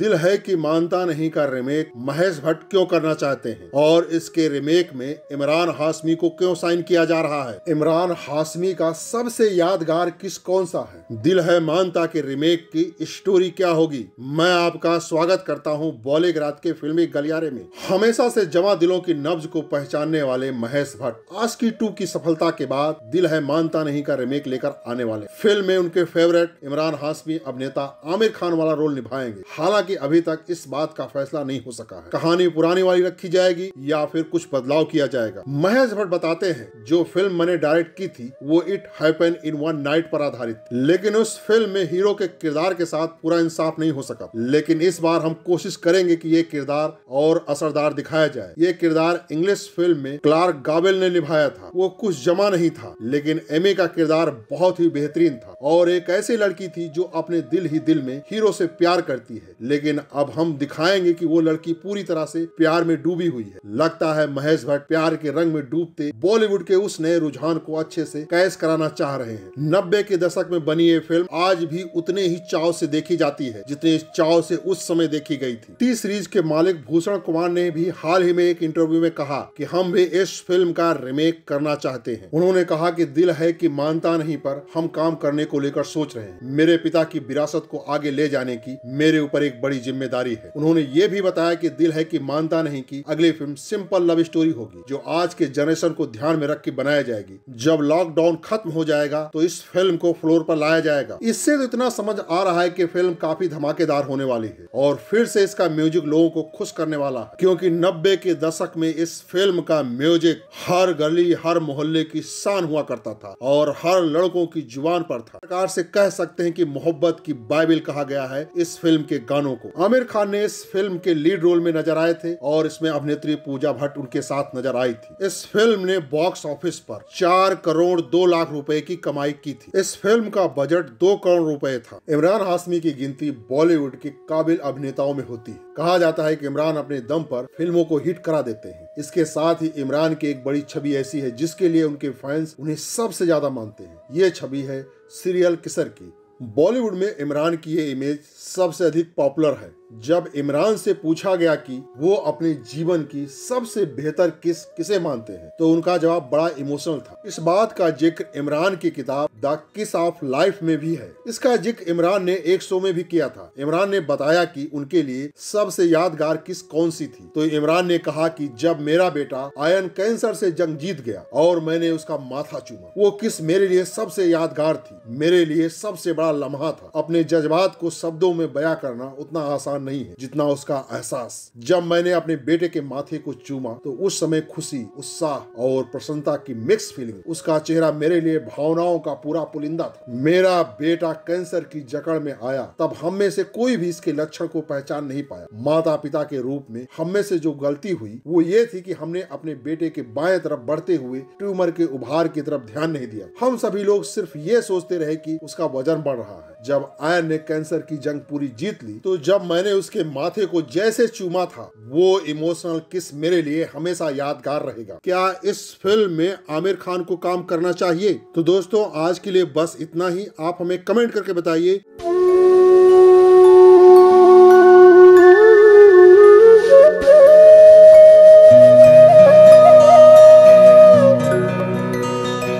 दिल है कि मानता नहीं का रिमेक महेश भट्ट क्यों करना चाहते हैं और इसके रिमेक में इमरान हाशमी को क्यों साइन किया जा रहा है इमरान हाशमी का सबसे यादगार किस कौन सा है दिल है मानता के रिमेक की स्टोरी क्या होगी मैं आपका स्वागत करता हूँ बॉलीग रात के फिल्मी गलियारे में हमेशा से जमा दिलों की नब्ज को पहचानने वाले महेश भट्ट आज की टू की सफलता के बाद दिल है मानता नहीं का रिमेक लेकर आने वाले फिल्म में उनके फेवरेट इमरान हाशमी अभिनेता आमिर खान वाला रोल निभाएंगे हालांकि हालांकि अभी तक इस बात का फैसला नहीं हो सका है कहानी पुरानी वाली रखी जाएगी या फिर कुछ बदलाव किया जाएगा महेश भट्ट बताते हैं जो फिल्म मैंने डायरेक्ट की थी वो it happen in one night पर आधारित लेकिन उस फिल्म में हीरो के किरदार के साथ पूरा इंसाफ नहीं हो सका लेकिन इस बार हम कोशिश करेंगे की ये किरदार और असरदार दिखाया जाए ये किरदार इंग्लिश फिल्म में क्लार्क गावेल ने निभाया था वो कुछ जमा नहीं था लेकिन एमी का किरदार बहुत ही बेहतरीन था और एक ऐसी लड़की थी जो अपने दिल ही दिल में हीरो से प्यार करती है लेकिन लेकिन अब हम दिखाएंगे कि वो लड़की पूरी तरह से प्यार में डूबी हुई है लगता है महेश भट्ट प्यार के रंग में डूबते बॉलीवुड के उस नए रुझान को अच्छे से कैश कराना चाह रहे हैं नब्बे के दशक में बनी ये फिल्म आज भी उतने ही चाव से देखी जाती है जितने चाव से उस समय देखी गई थी टी सीरीज के मालिक भूषण कुमार ने भी हाल ही में एक इंटरव्यू में कहा कि हम भी इस फिल्म का रिमेक करना चाहते हैं उन्होंने कहा कि दिल है कि मानता नहीं पर हम काम करने को लेकर सोच रहे हैं मेरे पिता की विरासत को आगे ले जाने की मेरे ऊपर एक बड़ी जिम्मेदारी है उन्होंने ये भी बताया कि दिल है कि मानता नहीं कि अगली फिल्म सिंपल लव स्टोरी होगी जो आज के जनरेशन को ध्यान में रख के बनाया जाएगी जब लॉकडाउन खत्म हो जाएगा तो इस फिल्म को फ्लोर पर लाया जाएगा इससे तो इतना समझ आ रहा है की फिल्म काफी धमाकेदार होने वाली है और फिर से इसका म्यूजिक लोगों को खुश करने वाला है क्योंकि नब्बे के दशक में इस फिल्म का म्यूजिक हर गली हर मोहल्ले की शान हुआ करता था और हर लड़कों की जुबान पर था प्रकार से कह सकते हैं कि मोहब्बत की बाइबिल कहा गया है इस फिल्म के गानों दोनों को आमिर खान ने इस फिल्म के लीड रोल में नजर आए थे और इसमें अभिनेत्री पूजा भट्ट उनके साथ नजर आई थी इस फिल्म ने बॉक्स ऑफिस पर चार करोड़ दो लाख रुपए की कमाई की थी इस फिल्म का बजट दो करोड़ रुपए था इमरान हाशमी की गिनती बॉलीवुड के काबिल अभिनेताओं में होती है कहा जाता है कि इमरान अपने दम पर फिल्मों को हिट करा देते हैं इसके साथ ही इमरान की एक बड़ी छवि ऐसी है जिसके लिए उनके फैंस उन्हें सबसे ज्यादा मानते हैं ये छवि है सीरियल किसर की बॉलीवुड में इमरान की ये इमेज सबसे अधिक पॉपुलर है जब इमरान से पूछा गया कि वो अपने जीवन की सबसे बेहतर किस किसे मानते हैं तो उनका जवाब बड़ा इमोशनल था इस बात का जिक्र इमरान की किताब द किस ऑफ लाइफ में भी है इसका जिक्र इमरान ने एक शो में भी किया था इमरान ने बताया कि उनके लिए सबसे यादगार किस कौन सी थी तो इमरान ने कहा कि जब मेरा बेटा आयन कैंसर से जंग जीत गया और मैंने उसका माथा चूमा वो किस मेरे लिए सबसे यादगार थी मेरे लिए सबसे बड़ा लम्हा था अपने जज्बात को शब्दों में बया करना उतना आसान नहीं है जितना उसका एहसास जब मैंने अपने बेटे के माथे को चूमा तो उस समय खुशी उत्साह और प्रसन्नता की मिक्स फीलिंग उसका चेहरा मेरे लिए भावनाओं का पूरा पुलिंदा था मेरा बेटा कैंसर की जकड़ में आया तब हम में से कोई भी इसके लक्षण को पहचान नहीं पाया माता पिता के रूप में हम में से जो गलती हुई वो ये थी कि हमने अपने बेटे के बाएं तरफ बढ़ते हुए ट्यूमर के उभार की तरफ ध्यान नहीं दिया हम सभी लोग सिर्फ ये सोचते रहे कि उसका वजन बढ़ रहा है जब आयन ने कैंसर की जंग पूरी जीत ली तो जब मैंने मैंने उसके माथे को जैसे चूमा था वो इमोशनल किस मेरे लिए हमेशा यादगार रहेगा क्या इस फिल्म में आमिर खान को काम करना चाहिए तो दोस्तों आज के लिए बस इतना ही आप हमें कमेंट करके बताइए